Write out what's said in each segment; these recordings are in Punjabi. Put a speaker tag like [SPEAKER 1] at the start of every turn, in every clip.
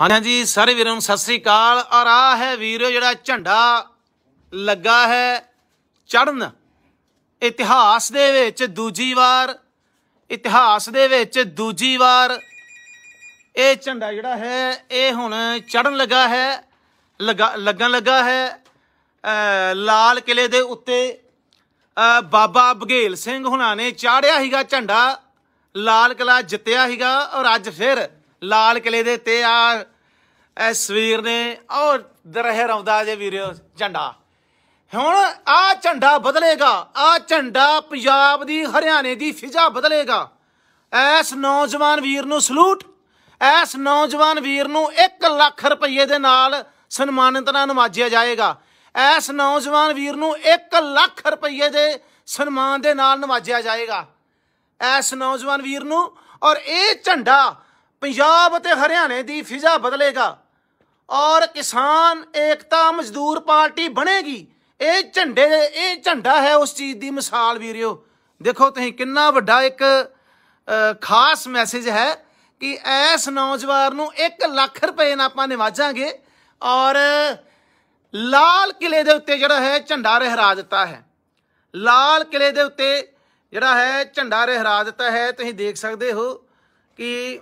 [SPEAKER 1] ਹਾਂਜੀ ਸਾਰੇ ਵੀਰਾਂ ਨੂੰ ਸਤਿ ਸ੍ਰੀ ਅਕਾਲ ਔਰ ਆ ਹੈ ਵੀਰੋ ਜਿਹੜਾ ਝੰਡਾ ਲੱਗਾ ਹੈ ਚੜਨ ਇਤਿਹਾਸ ਦੇ ਵਿੱਚ ਦੂਜੀ ਵਾਰ ਇਤਿਹਾਸ ਦੇ ਵਿੱਚ ਦੂਜੀ ਵਾਰ ਇਹ ਝੰਡਾ ਜਿਹੜਾ ਹੈ ਇਹ ਹੁਣ ਚੜਨ ਲੱਗਾ ਹੈ ਲੱਗਣ ਲੱਗਾ ਹੈ ਲਾਲ ਕਿਲੇ ਦੇ ਉੱਤੇ ਬਾਬਾ ਬਗੇਲ ਸਿੰਘ ਹੁਣਾਂ ਨੇ ਚਾੜਿਆ ਹੀਗਾ ਝੰਡਾ ਲਾਲ ਕਿਲਾ ਜਿੱਤਿਆ ਹੀਗਾ ਔਰ ਅੱਜ ਫਿਰ ਲਾਲ ਕਿਲੇ ਦੇ ਤੇ ਆ ਇਸ ਵੀਰ ਨੇ ਉਹ ਦਰਹਿਰ ਆਉਂਦਾ ਜੇ ਵੀਰੋ ਝੰਡਾ ਹੁਣ ਆ ਝੰਡਾ ਬਦਲੇਗਾ ਆ ਝੰਡਾ ਪੰਜਾਬ ਦੀ ਹਰਿਆਣੇ ਦੀ ਫਿਜ਼ਾ ਬਦਲੇਗਾ ਐਸ ਨੌਜਵਾਨ ਵੀਰ ਨੂੰ ਸਲੂਟ ਐਸ ਨੌਜਵਾਨ ਵੀਰ ਨੂੰ 1 ਲੱਖ ਰੁਪਏ ਦੇ ਨਾਲ ਸਨਮਾਨਿਤ ਨਾਲ ਨਵਾਜਿਆ ਜਾਏਗਾ ਐਸ ਨੌਜਵਾਨ ਵੀਰ ਨੂੰ 1 ਲੱਖ ਰੁਪਏ ਦੇ ਸਨਮਾਨ ਦੇ ਨਾਲ ਨਵਾਜਿਆ ਜਾਏਗਾ ਐਸ ਨੌਜਵਾਨ ਵੀਰ ਨੂੰ ਔਰ ਇਹ ਝੰਡਾ ਪੰਜਾਬ ਅਤੇ ਹਰਿਆਣੇ ਦੀ ਫਿਜ਼ਾ ਬਦਲੇਗਾ ਔਰ ਕਿਸਾਨ ਏਕਤਾ ਮਜ਼ਦੂਰ ਪਾਰਟੀ ਬਣੇਗੀ ਇਹ ਝੰਡੇ ਇਹ ਝੰਡਾ ਹੈ ਉਸ ਚੀਜ਼ ਦੀ ਮਿਸਾਲ ਵੀਰਿਓ ਦੇਖੋ ਤੁਸੀਂ ਕਿੰਨਾ ਵੱਡਾ ਇੱਕ ਖਾਸ ਮੈਸੇਜ ਹੈ ਕਿ ਐਸ ਨੌਜਵਾਨ ਨੂੰ 1 ਲੱਖ ਰੁਪਏ ਨਾਲ ਆਪਾਂ ਨਿਵਾਜਾਂਗੇ ਔਰ ਲਾਲ ਕਿਲੇ ਦੇ ਉੱਤੇ ਜਿਹੜਾ ਹੈ ਝੰਡਾ ਰਹਿਰਾ ਦਿੱਤਾ ਹੈ ਲਾਲ ਕਿਲੇ ਦੇ ਉੱਤੇ ਜਿਹੜਾ ਹੈ ਝੰਡਾ ਰਹਿਰਾ ਦਿੱਤਾ ਹੈ ਤੁਸੀਂ ਦੇਖ ਸਕਦੇ ਹੋ ਕਿ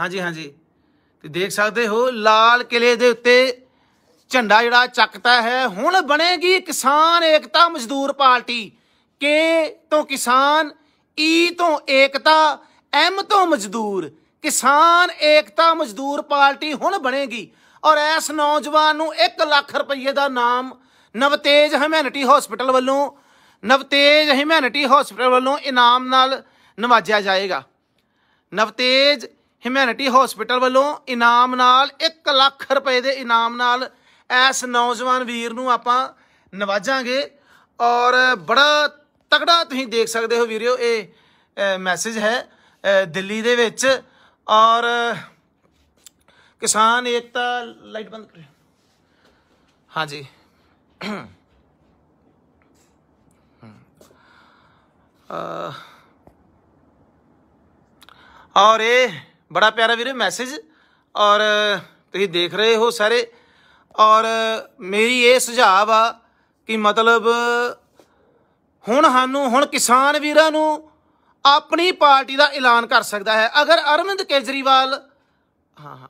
[SPEAKER 1] ਹਾਂਜੀ ਹਾਂਜੀ ਤੇ ਦੇਖ ਸਕਦੇ ਹੋ ਲਾਲ ਕਿਲੇ ਦੇ ਉੱਤੇ ਝੰਡਾ ਜਿਹੜਾ ਚੱਕਤਾ ਹੈ ਹੁਣ ਬਣੇਗੀ ਕਿਸਾਨ ਏਕਤਾ ਮਜ਼ਦੂਰ ਪਾਰਟੀ ਕੇ ਤੋਂ ਕਿਸਾਨ ਈ ਤੋਂ ਏਕਤਾ ਐਮ ਤੋਂ ਮਜ਼ਦੂਰ ਕਿਸਾਨ ਏਕਤਾ ਮਜ਼ਦੂਰ ਪਾਰਟੀ ਹੁਣ ਬਣੇਗੀ ਔਰ ਇਸ ਨੌਜਵਾਨ ਨੂੰ 1 ਲੱਖ ਰੁਪਏ ਦਾ ਨਾਮ ਨਵਤੇਜ ਹਿਮੈਨਿਟੀ ਹਸਪੀਟਲ ਵੱਲੋਂ ਨਵਤੇਜ ਹਿਮੈਨਿਟੀ ਹਸਪੀਟਲ ਵੱਲੋਂ ਇਨਾਮ ਨਾਲ ਨਵਾਜਿਆ ਜਾਏਗਾ ਨਵਤੇਜ ਹਿਮੈਨਿਟੀ ਹਸਪੀਟਲ ਵੱਲੋਂ ਇਨਾਮ ਨਾਲ 1 ਲੱਖ ਰੁਪਏ ਦੇ ਇਨਾਮ ਨਾਲ ਇਸ ਨੌਜਵਾਨ ਵੀਰ ਨੂੰ ਆਪਾਂ ਨਵਾਜਾਂਗੇ ਔਰ ਬੜਾ ਤਕੜਾ ਤੁਸੀਂ ਦੇਖ ਸਕਦੇ ਹੋ ਵੀਰਿਓ ਇਹ ਮੈਸੇਜ ਹੈ ਦਿੱਲੀ ਦੇ ਵਿੱਚ ਔਰ ਕਿਸਾਨ ਏਕਤਾ ਲਾਈਟ ਬੰਦ ਕਰ ਹਾਂਜੀ ਔਰ ਇਹ ਬੜਾ ਪਿਆਰਾ ਵੀਰੇ ਮੈਸੇਜ ਔਰ ਤੁਸੀਂ ਦੇਖ ਰਹੇ ਹੋ ਸਾਰੇ ਔਰ ਮੇਰੀ ਇਹ ਸੁਝਾਅ ਆ ਕਿ ਮਤਲਬ ਹੁਣ ਸਾਨੂੰ ਹੁਣ ਕਿਸਾਨ ਵੀਰਾਂ ਨੂੰ ਆਪਣੀ ਪਾਰਟੀ ਦਾ ਐਲਾਨ ਕਰ ਸਕਦਾ ਹੈ ਅਗਰ ਅਰਵਿੰਦ ਕੇਜਰੀਵਾਲ ਹਾਂ ਹਾਂ